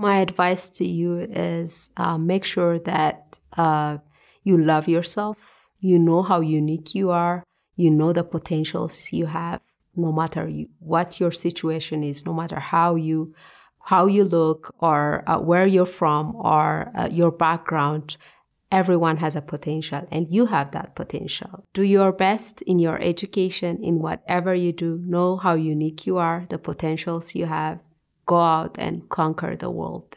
my advice to you is uh, make sure that uh, you love yourself. You know how unique you are. You know the potentials you have, no matter you, what your situation is, no matter how you how you look or uh, where you're from or uh, your background. Everyone has a potential, and you have that potential. Do your best in your education, in whatever you do. Know how unique you are, the potentials you have, go out and conquer the world.